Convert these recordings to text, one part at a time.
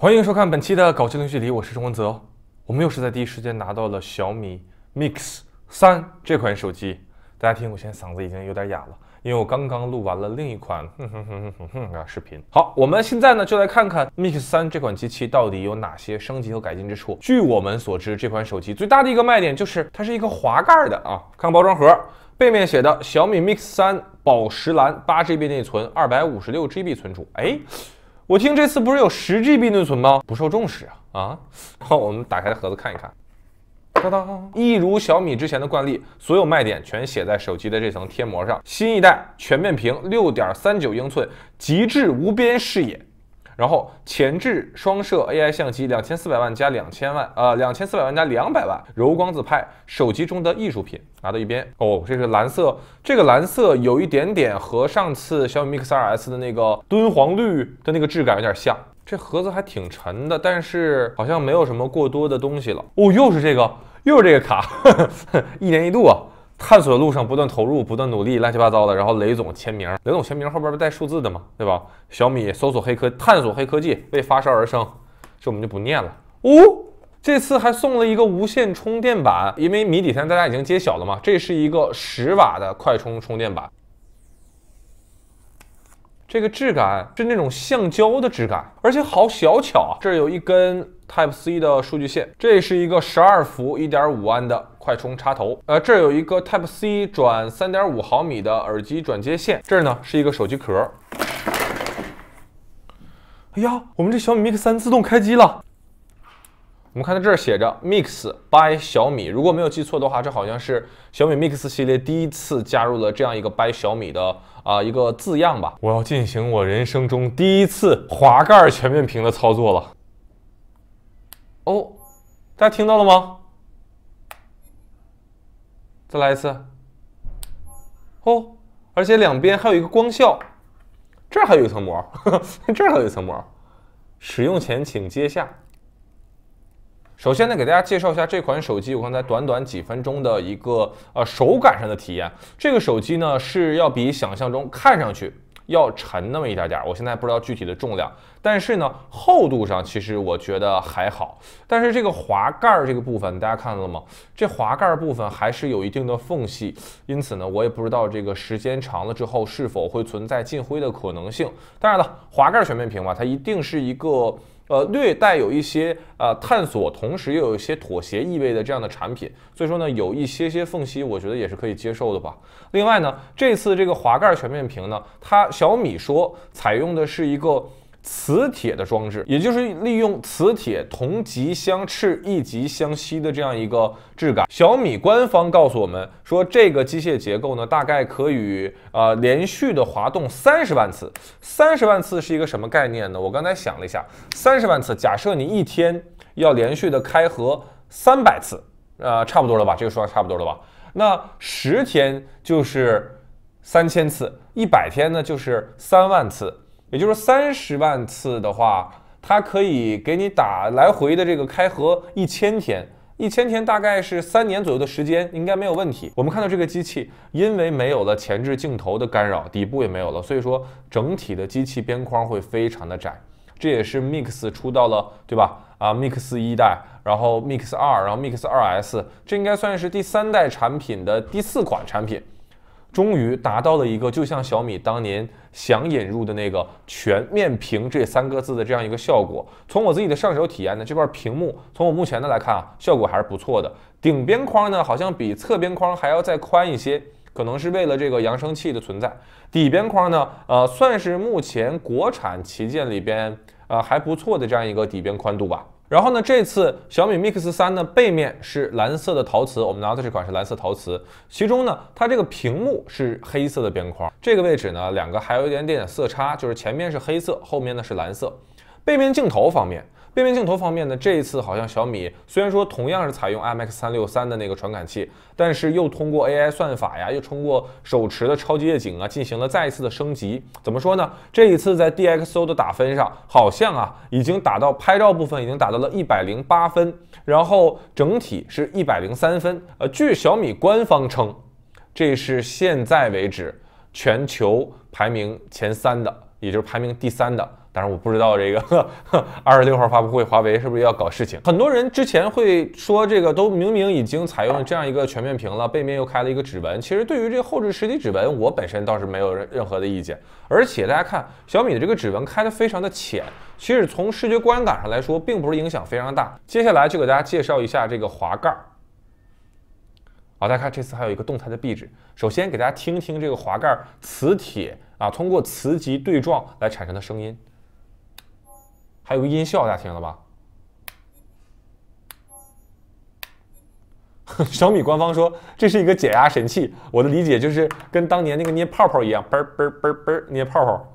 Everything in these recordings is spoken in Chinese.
欢迎收看本期的《搞钱零距离》，我是钟文泽。我们又是在第一时间拿到了小米 Mix 三这款手机。大家听，我现在嗓子已经有点哑了，因为我刚刚录完了另一款啊视频。好，我们现在呢就来看看 Mix 三这款机器到底有哪些升级和改进之处。据我们所知，这款手机最大的一个卖点就是它是一个滑盖的啊。看包装盒背面写的“小米 Mix 三宝石蓝，八 G B 内存，二百五十六 G B 存储”。哎。我听这次不是有十 G b 内存吗？不受重视啊啊！好，我们打开盒子看一看。当当，一如小米之前的惯例，所有卖点全写在手机的这层贴膜上。新一代全面屏，六点三九英寸，极致无边视野。然后前置双摄 AI 相机，两千四百万加两千万，啊，两千四百万加两百万柔光自拍，手机中的艺术品，拿到一边。哦，这是蓝色，这个蓝色有一点点和上次小米 Mix 2S 的那个敦煌绿的那个质感有点像。这盒子还挺沉的，但是好像没有什么过多的东西了。哦，又是这个，又是这个卡，一年一度啊。探索的路上不断投入、不断努力，乱七八糟的。然后雷总签名，雷总签名后边不带数字的吗？对吧？小米搜索黑科探索黑科技，为发烧而生。这我们就不念了。哦，这次还送了一个无线充电板，因为谜底三大家已经揭晓了嘛，这是一个十瓦的快充充电板。这个质感是那种橡胶的质感，而且好小巧。啊，这有一根。Type C 的数据线，这是一个十二伏一点五安的快充插头。呃，这有一个 Type C 转三点五毫米的耳机转接线。这儿呢是一个手机壳。哎呀，我们这小米 Mix 三自动开机了。我们看到这写着 Mix by 小米，如果没有记错的话，这好像是小米 Mix 系列第一次加入了这样一个 by 小米的啊一个字样吧。我要进行我人生中第一次滑盖全面屏的操作了。哦，大家听到了吗？再来一次。哦，而且两边还有一个光效，这还有一层膜，这还有一层膜。使用前请揭下。首先呢，给大家介绍一下这款手机，我刚才短短几分钟的一个呃手感上的体验。这个手机呢，是要比想象中看上去。要沉那么一点点，我现在不知道具体的重量，但是呢，厚度上其实我觉得还好。但是这个滑盖儿这个部分，大家看到了吗？这滑盖部分还是有一定的缝隙，因此呢，我也不知道这个时间长了之后是否会存在进灰的可能性。当然了，滑盖全面屏嘛，它一定是一个。呃，略带有一些呃探索，同时又有一些妥协意味的这样的产品，所以说呢，有一些些缝隙，我觉得也是可以接受的吧。另外呢，这次这个滑盖全面屏呢，它小米说采用的是一个。磁铁的装置，也就是利用磁铁同极相斥、异极相吸的这样一个质感。小米官方告诉我们说，这个机械结构呢，大概可以呃连续的滑动三十万次。三十万次是一个什么概念呢？我刚才想了一下，三十万次，假设你一天要连续的开合三百次，呃，差不多了吧？这个数差不多了吧？那十天就是三千次，一百天呢就是三万次。也就是三十万次的话，它可以给你打来回的这个开合一千天，一千天大概是三年左右的时间，应该没有问题。我们看到这个机器，因为没有了前置镜头的干扰，底部也没有了，所以说整体的机器边框会非常的窄。这也是 Mix 出到了，对吧？啊，Mix 一代，然后 Mix 二，然后 Mix 二 S，这应该算是第三代产品的第四款产品。终于达到了一个，就像小米当年想引入的那个全面屏这三个字的这样一个效果。从我自己的上手体验呢，这块屏幕从我目前的来看啊，效果还是不错的。顶边框呢，好像比侧边框还要再宽一些，可能是为了这个扬声器的存在。底边框呢，呃，算是目前国产旗舰里边呃还不错的这样一个底边宽度吧。然后呢，这次小米 Mix 三的背面是蓝色的陶瓷，我们拿的这款是蓝色陶瓷。其中呢，它这个屏幕是黑色的边框，这个位置呢，两个还有一点点色差，就是前面是黑色，后面呢是蓝色。背面镜头方面。变面镜头方面呢，这一次好像小米虽然说同样是采用 IMX 三六三的那个传感器，但是又通过 AI 算法呀，又通过手持的超级夜景啊，进行了再一次的升级。怎么说呢？这一次在 DxO 的打分上，好像啊已经打到拍照部分已经打到了一百零八分，然后整体是一百零三分。呃，据小米官方称，这是现在为止全球排名前三的，也就是排名第三的。但是我不知道这个 二十六号发布会华为是不是要搞事情？很多人之前会说这个都明明已经采用这样一个全面屏了，背面又开了一个指纹。其实对于这个后置实体指纹，我本身倒是没有任任何的意见。而且大家看小米的这个指纹开的非常的浅，其实从视觉观感上来说，并不是影响非常大。接下来就给大家介绍一下这个滑盖。好，大家看这次还有一个动态的壁纸。首先给大家听听这个滑盖磁铁啊，通过磁极对撞来产生的声音。还有个音效大家听了吧？小米官方说这是一个解压神器，我的理解就是跟当年那个捏泡泡一样，嘣嘣嘣嘣捏泡泡。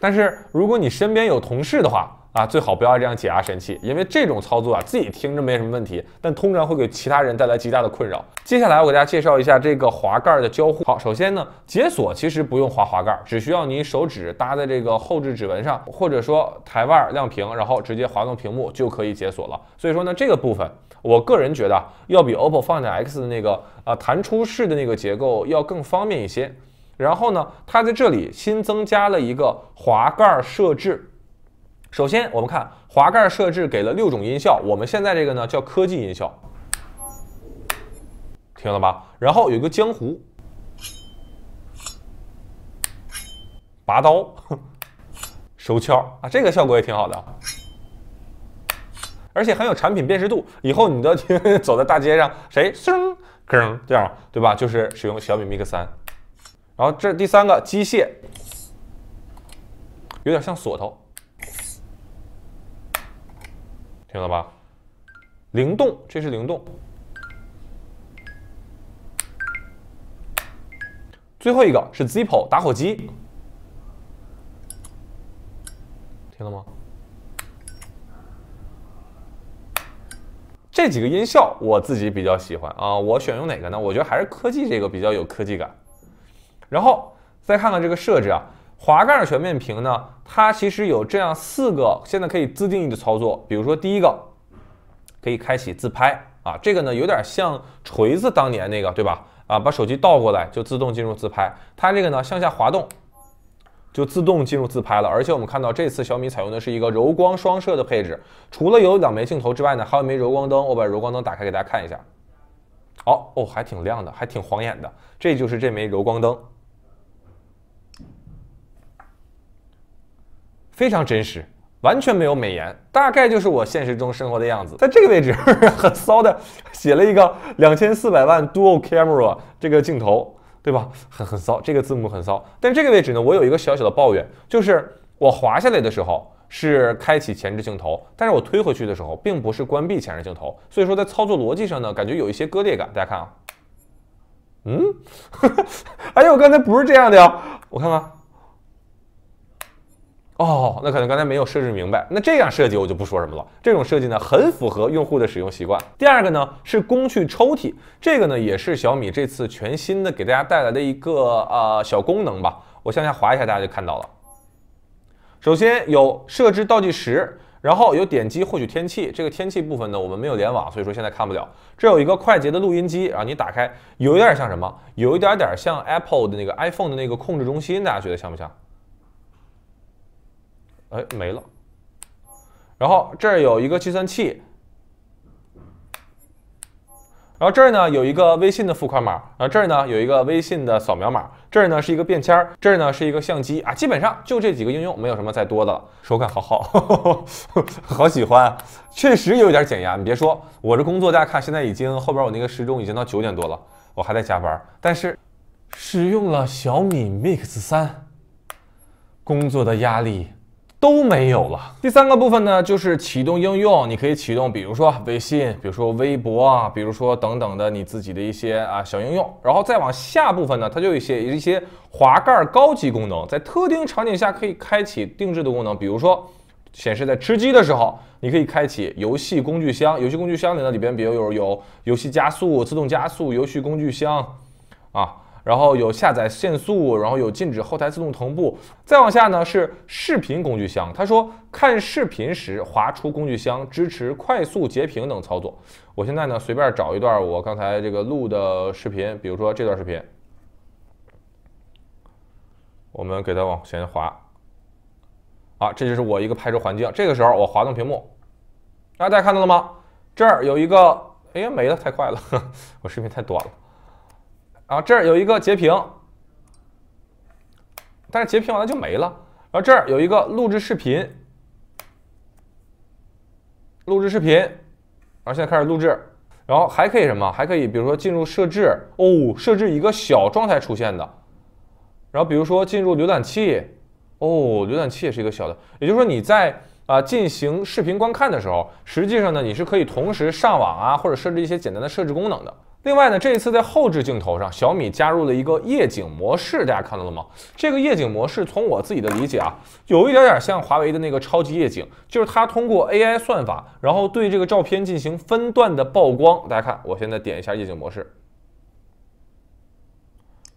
但是如果你身边有同事的话，啊，最好不要这样解压神器，因为这种操作啊，自己听着没什么问题，但通常会给其他人带来极大的困扰。接下来我给大家介绍一下这个滑盖的交互。好，首先呢，解锁其实不用滑滑盖，只需要你手指搭在这个后置指纹上，或者说抬腕亮屏，然后直接滑动屏幕就可以解锁了。所以说呢，这个部分我个人觉得要比 OPPO Find X 的那个啊弹出式的那个结构要更方便一些。然后呢，它在这里新增加了一个滑盖设置。首先，我们看滑盖设置给了六种音效，我们现在这个呢叫科技音效，听了吧？然后有一个江湖，拔刀，手敲啊，这个效果也挺好的，而且很有产品辨识度。以后你都 走在大街上，谁噔噔，这样，对吧？就是使用小米 Mix 3。然后这第三个机械，有点像锁头。听到吧？灵动，这是灵动。最后一个是 Zippo 打火机，听了吗？这几个音效我自己比较喜欢啊，我选用哪个呢？我觉得还是科技这个比较有科技感。然后再看看这个设置啊。滑盖全面屏呢，它其实有这样四个现在可以自定义的操作，比如说第一个可以开启自拍啊，这个呢有点像锤子当年那个对吧？啊，把手机倒过来就自动进入自拍，它这个呢向下滑动就自动进入自拍了。而且我们看到这次小米采用的是一个柔光双摄的配置，除了有两枚镜头之外呢，还有一枚柔光灯。我把柔光灯打开给大家看一下，哦哦，还挺亮的，还挺晃眼的，这就是这枚柔光灯。非常真实，完全没有美颜，大概就是我现实中生活的样子。在这个位置 很骚的写了一个两千四百万 Dual Camera 这个镜头，对吧？很很骚，这个字母很骚。但这个位置呢，我有一个小小的抱怨，就是我滑下来的时候是开启前置镜头，但是我推回去的时候并不是关闭前置镜头，所以说在操作逻辑上呢，感觉有一些割裂感。大家看啊，嗯，哎呦，我刚才不是这样的呀，我看看。哦，那可能刚才没有设置明白。那这样设计我就不说什么了。这种设计呢，很符合用户的使用习惯。第二个呢是工具抽屉，这个呢也是小米这次全新的给大家带来的一个呃小功能吧。我向下滑一下，大家就看到了。首先有设置倒计时，然后有点击获取天气。这个天气部分呢，我们没有联网，所以说现在看不了。这有一个快捷的录音机，然后你打开，有一点像什么？有一点点像 Apple 的那个 iPhone 的那个控制中心，大家觉得像不像？哎，没了。然后这儿有一个计算器，然后这儿呢有一个微信的付款码，啊这儿呢有一个微信的扫描码，这儿呢是一个便签儿，这儿呢是一个相机啊。基本上就这几个应用，没有什么再多的了。手感好好，好喜欢，确实有点减压。你别说，我这工作，大家看，现在已经后边我那个时钟已经到九点多了，我还在加班。但是，使用了小米 Mix 三，工作的压力。都没有了。第三个部分呢，就是启动应用，你可以启动，比如说微信，比如说微博，啊，比如说等等的你自己的一些啊小应用。然后再往下部分呢，它就有一些一些滑盖高级功能，在特定场景下可以开启定制的功能，比如说显示在吃鸡的时候，你可以开启游戏工具箱，游戏工具箱里呢里边，比如有有游戏加速、自动加速、游戏工具箱啊。然后有下载限速，然后有禁止后台自动同步。再往下呢是视频工具箱，他说看视频时滑出工具箱，支持快速截屏等操作。我现在呢随便找一段我刚才这个录的视频，比如说这段视频，我们给它往前滑。啊，这就是我一个拍摄环境。这个时候我滑动屏幕，大家看到了吗？这儿有一个，哎呀没了，太快了，我视频太短了。啊，这儿有一个截屏，但是截屏完了就没了。然后这儿有一个录制视频，录制视频，然后现在开始录制。然后还可以什么？还可以，比如说进入设置，哦，设置一个小状态出现的。然后比如说进入浏览器，哦，浏览器也是一个小的。也就是说，你在啊进行视频观看的时候，实际上呢，你是可以同时上网啊，或者设置一些简单的设置功能的。另外呢，这一次在后置镜头上，小米加入了一个夜景模式，大家看到了吗？这个夜景模式从我自己的理解啊，有一点点像华为的那个超级夜景，就是它通过 AI 算法，然后对这个照片进行分段的曝光。大家看，我现在点一下夜景模式。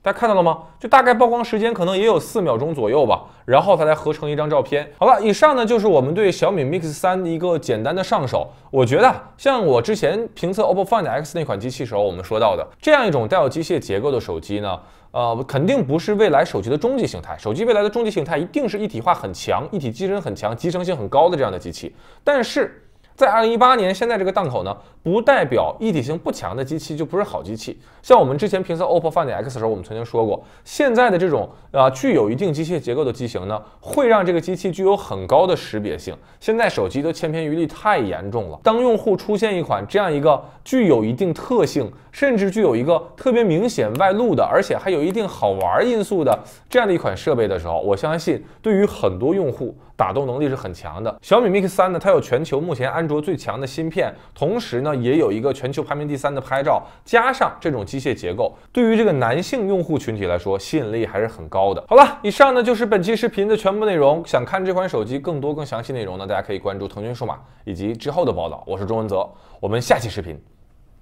大家看到了吗？就大概曝光时间可能也有四秒钟左右吧，然后它才合成一张照片。好了，以上呢就是我们对小米 Mix 三一个简单的上手。我觉得，像我之前评测 OPPO Find X 那款机器时候，我们说到的这样一种带有机械结构的手机呢，呃，肯定不是未来手机的终极形态。手机未来的终极形态一定是一体化很强、一体机身很强、集成性很高的这样的机器。但是，在二零一八年，现在这个档口呢，不代表一体性不强的机器就不是好机器。像我们之前评测 OPPO Find X 的时候，我们曾经说过，现在的这种啊具有一定机械结构的机型呢，会让这个机器具有很高的识别性。现在手机都千篇一律太严重了，当用户出现一款这样一个具有一定特性。甚至具有一个特别明显外露的，而且还有一定好玩因素的这样的一款设备的时候，我相信对于很多用户打动能力是很强的。小米 Mix 三呢，它有全球目前安卓最强的芯片，同时呢也有一个全球排名第三的拍照，加上这种机械结构，对于这个男性用户群体来说吸引力还是很高的。好了，以上呢就是本期视频的全部内容。想看这款手机更多更详细内容呢，大家可以关注腾讯数码以及之后的报道。我是钟文泽，我们下期视频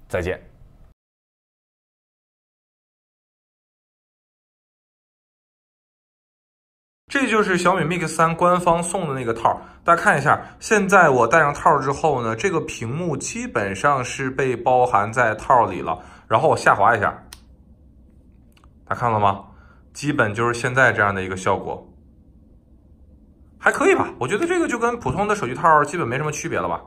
再见。这就是小米 Mix 3官方送的那个套，大家看一下。现在我戴上套之后呢，这个屏幕基本上是被包含在套里了。然后我下滑一下，大家看了吗？基本就是现在这样的一个效果，还可以吧？我觉得这个就跟普通的手机套基本没什么区别了吧。